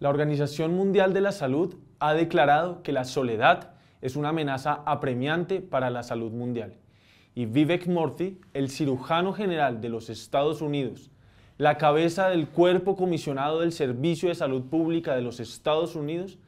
La Organización Mundial de la Salud ha declarado que la soledad es una amenaza apremiante para la salud mundial. Y Vivek Murthy, el cirujano general de los Estados Unidos, la cabeza del cuerpo comisionado del Servicio de Salud Pública de los Estados Unidos,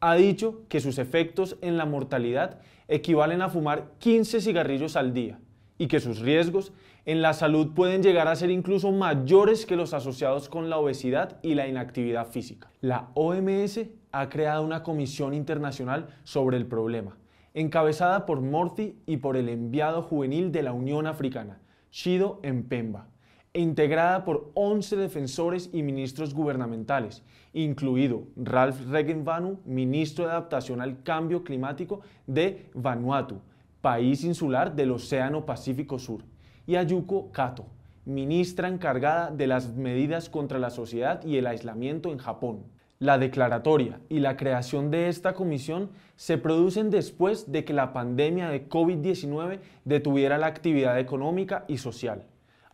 ha dicho que sus efectos en la mortalidad equivalen a fumar 15 cigarrillos al día, y que sus riesgos en la salud pueden llegar a ser incluso mayores que los asociados con la obesidad y la inactividad física. La OMS ha creado una comisión internacional sobre el problema, encabezada por Morty y por el enviado juvenil de la Unión Africana, Shido Mpemba, e integrada por 11 defensores y ministros gubernamentales, incluido Ralph Regenvanu, ministro de Adaptación al Cambio Climático de Vanuatu, país insular del Océano Pacífico Sur, y Ayuko Kato, ministra encargada de las medidas contra la sociedad y el aislamiento en Japón. La declaratoria y la creación de esta comisión se producen después de que la pandemia de COVID-19 detuviera la actividad económica y social,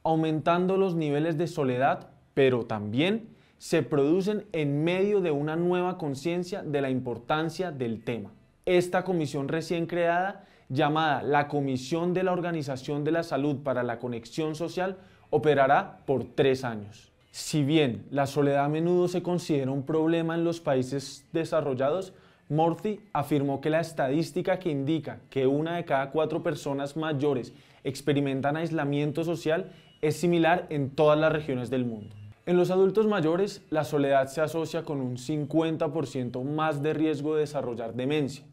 aumentando los niveles de soledad, pero también se producen en medio de una nueva conciencia de la importancia del tema. Esta comisión recién creada llamada la Comisión de la Organización de la Salud para la Conexión Social, operará por tres años. Si bien la soledad a menudo se considera un problema en los países desarrollados, Morthy afirmó que la estadística que indica que una de cada cuatro personas mayores experimentan aislamiento social es similar en todas las regiones del mundo. En los adultos mayores, la soledad se asocia con un 50% más de riesgo de desarrollar demencia,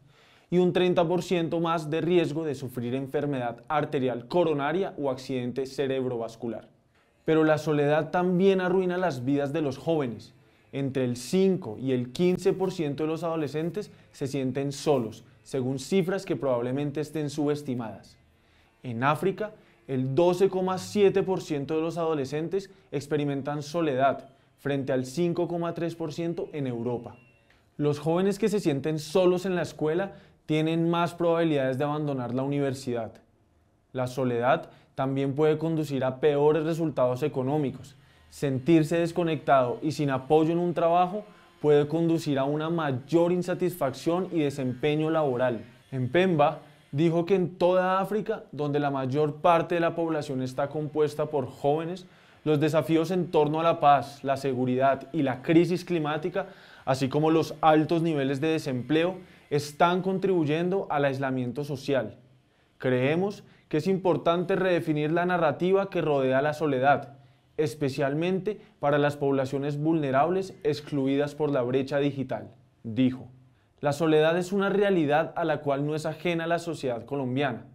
y un 30% más de riesgo de sufrir enfermedad arterial coronaria o accidente cerebrovascular. Pero la soledad también arruina las vidas de los jóvenes. Entre el 5 y el 15% de los adolescentes se sienten solos, según cifras que probablemente estén subestimadas. En África, el 12,7% de los adolescentes experimentan soledad, frente al 5,3% en Europa. Los jóvenes que se sienten solos en la escuela tienen más probabilidades de abandonar la universidad. La soledad también puede conducir a peores resultados económicos. Sentirse desconectado y sin apoyo en un trabajo puede conducir a una mayor insatisfacción y desempeño laboral. En Pemba, dijo que en toda África, donde la mayor parte de la población está compuesta por jóvenes, los desafíos en torno a la paz, la seguridad y la crisis climática, así como los altos niveles de desempleo, están contribuyendo al aislamiento social. Creemos que es importante redefinir la narrativa que rodea la soledad, especialmente para las poblaciones vulnerables excluidas por la brecha digital, dijo. La soledad es una realidad a la cual no es ajena la sociedad colombiana,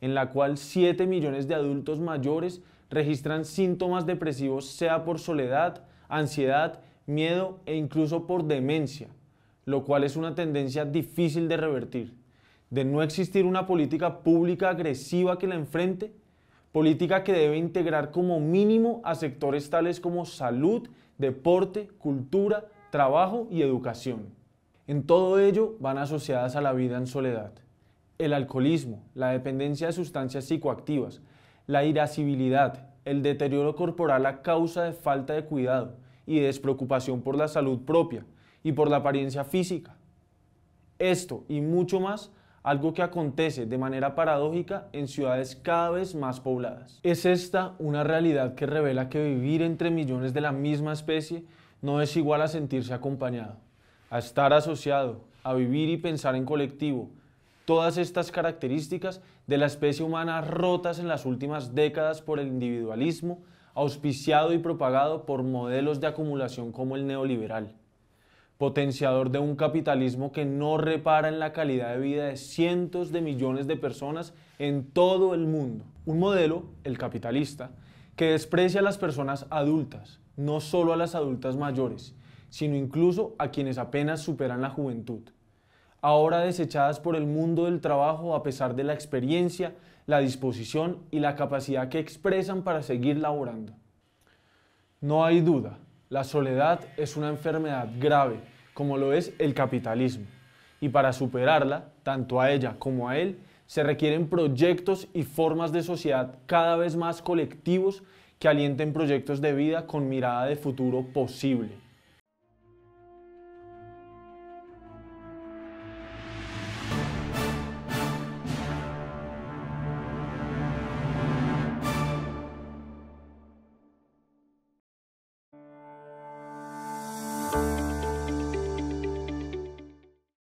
en la cual 7 millones de adultos mayores registran síntomas depresivos sea por soledad, ansiedad, miedo e incluso por demencia, lo cual es una tendencia difícil de revertir. De no existir una política pública agresiva que la enfrente, política que debe integrar como mínimo a sectores tales como salud, deporte, cultura, trabajo y educación. En todo ello van asociadas a la vida en soledad. El alcoholismo, la dependencia de sustancias psicoactivas, la irascibilidad, el deterioro corporal a causa de falta de cuidado y despreocupación por la salud propia, y por la apariencia física. Esto y mucho más, algo que acontece de manera paradójica en ciudades cada vez más pobladas. Es esta una realidad que revela que vivir entre millones de la misma especie no es igual a sentirse acompañado, a estar asociado, a vivir y pensar en colectivo. Todas estas características de la especie humana rotas en las últimas décadas por el individualismo, auspiciado y propagado por modelos de acumulación como el neoliberal potenciador de un capitalismo que no repara en la calidad de vida de cientos de millones de personas en todo el mundo. Un modelo, el capitalista, que desprecia a las personas adultas, no solo a las adultas mayores, sino incluso a quienes apenas superan la juventud. Ahora desechadas por el mundo del trabajo a pesar de la experiencia, la disposición y la capacidad que expresan para seguir laborando. No hay duda la soledad es una enfermedad grave, como lo es el capitalismo, y para superarla, tanto a ella como a él, se requieren proyectos y formas de sociedad cada vez más colectivos que alienten proyectos de vida con mirada de futuro posible.